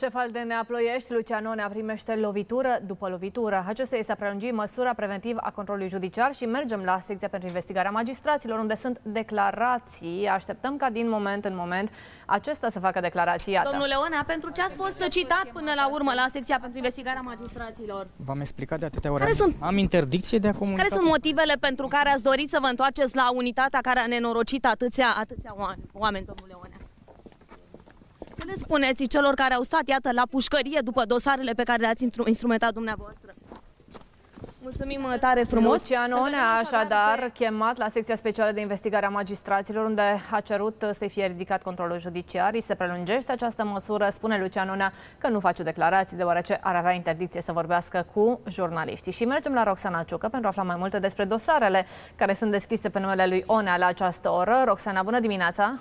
Șefal de Neaploiești, Luciano Nea primește lovitură după lovitură. Acesta este a prelungi măsura preventivă a controlului judiciar și mergem la secția pentru investigarea magistraților, unde sunt declarații. Așteptăm ca din moment în moment acesta să facă declarații. Iată. Domnule Onea, pentru ce ați fost citat până la urmă la secția pentru investigarea magistraților? V-am explicat de atâtea ori. Care sunt... Am interdicție de acum. Care sunt motivele pentru care ați dorit să vă întoarceți la unitatea care a nenorocit atâția, atâția oameni, domnule Onea? Ce le spuneți celor care au stat, iată, la pușcărie după dosarele pe care le-ați instrumentat dumneavoastră? Mulțumim uh, tare frumos. Lucian Onea a așadar pe... chemat la secția specială de investigare a magistraților, unde a cerut uh, să fie ridicat controlul judiciar. Îi se prelungește această măsură. Spune Lucian Onea că nu face declarații, deoarece ar avea interdicție să vorbească cu jurnaliștii. Și mergem la Roxana Ciucă pentru a afla mai multe despre dosarele care sunt deschise pe numele lui Onea la această oră. Roxana, bună dimineața!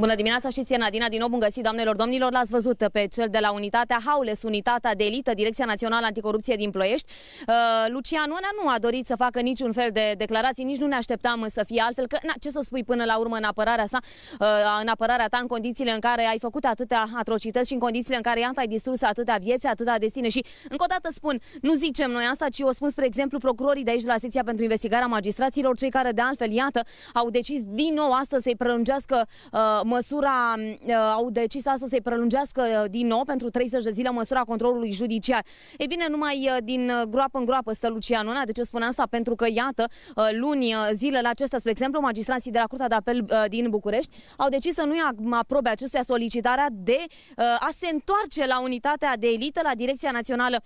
Bună dimineața, știți, Nadina, din nou bun găsit, doamnelor, domnilor, l-ați văzut pe cel de la unitatea Haules, unitatea de elită, Direcția Națională Anticorupție din Ploiești. Uh, Lucian Onea nu a dorit să facă niciun fel de declarații, nici nu ne așteptam să fie altfel, că na, ce să spui până la urmă în apărarea, sa, uh, în apărarea ta, în condițiile în care ai făcut atâtea atrocități și în condițiile în care ai distrus atâtea vieți, atâtea destine. Și încă o dată spun, nu zicem noi asta, ci o spun, spre exemplu, procurorii de aici de la secția pentru investigarea magistraților, cei care de altfel, iată, au decis din nou astăzi să-i prelungească uh, măsura, mm, uh, au decis astăzi să se prelungească uh, din nou pentru 30 de zile măsura controlului judiciar. Ei bine, numai uh, din groapă în groapă stă Lucianul. De ce spun asta? Pentru că, iată, luni, zilele acestea, spre exemplu, magistrații de la Curtea de Apel din București au decis să nu mm, aprobe acestea solicitarea de a se întoarce la unitatea de elită, la Direcția Națională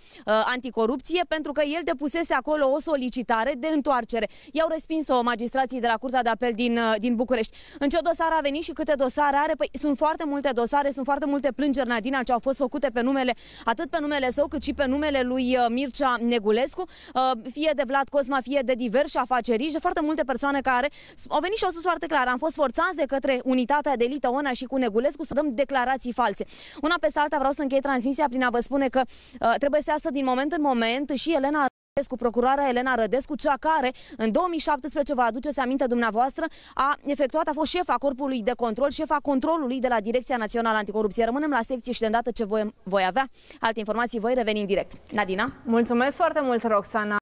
Anticorupție, pentru că el depusese acolo o solicitare de întoarcere. I-au respins-o magistrații de la Curtea de Apel din, din București. În ce dosar a venit și câte dosare dosare are? Păi sunt foarte multe dosare, sunt foarte multe plângeri, Nadina, ce au fost făcute pe numele, atât pe numele său, cât și pe numele lui uh, Mircea Negulescu, uh, fie de Vlad Cosma, fie de diversi și foarte multe persoane care au venit și au spus foarte clar, am fost forțați de către unitatea de elită Ona și cu Negulescu să dăm declarații false. Una pe alta vreau să închei transmisia prin a vă spune că uh, trebuie să iasă din moment în moment și Elena cu procurarea Elena Rădescu, cea care în 2017, vă aduceți aminte dumneavoastră, a efectuat, a fost șefa corpului de control, șefa controlului de la Direcția Națională Anticorupție. Rămânem la secție și de îndată ce voi, voi avea alte informații, voi reveni în direct. Nadina? Mulțumesc foarte mult, Roxana!